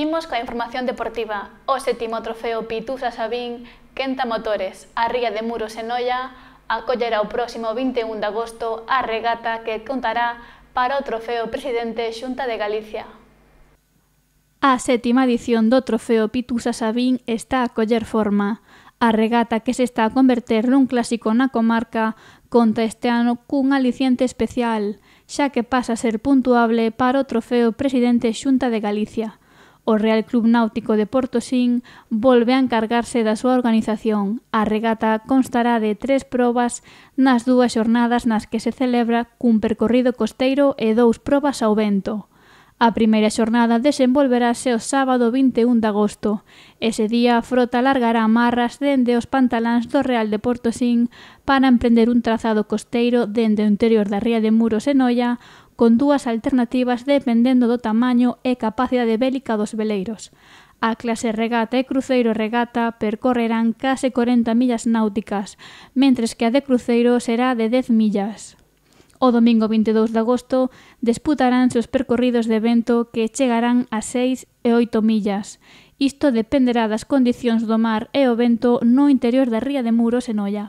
Imos coa información deportiva. O sétimo trofeo Pitusa Sabín quenta motores a Ría de Muros en Olla acollerá o próximo 21 de agosto a regata que contará para o trofeo Presidente Xunta de Galicia. A sétima edición do trofeo Pitusa Sabín está a coller forma. A regata que se está a converter nun clásico na comarca conta este ano cun aliciente especial, xa que pasa a ser puntuable para o trofeo Presidente Xunta de Galicia. O Real Club Náutico de Portosín volve a encargarse da súa organización. A regata constará de tres probas nas dúas xornadas nas que se celebra cun percorrido costeiro e dous probas ao vento. A primeira xornada desenvolverase o sábado 21 de agosto. Ese día a frota largará amarras dende os pantaláns do Real de Portosín para emprender un trazado costeiro dende o interior da ría de Muros e Noia con dúas alternativas dependendo do tamaño e capacidade bélica dos veleiros. A clase regata e cruceiro regata percorrerán case 40 millas náuticas, mentres que a de cruceiro será de 10 millas. O domingo 22 de agosto disputarán os percorridos de vento que chegarán a 6 e 8 millas. Isto dependerá das condicións do mar e o vento no interior da ría de Muros en Olla.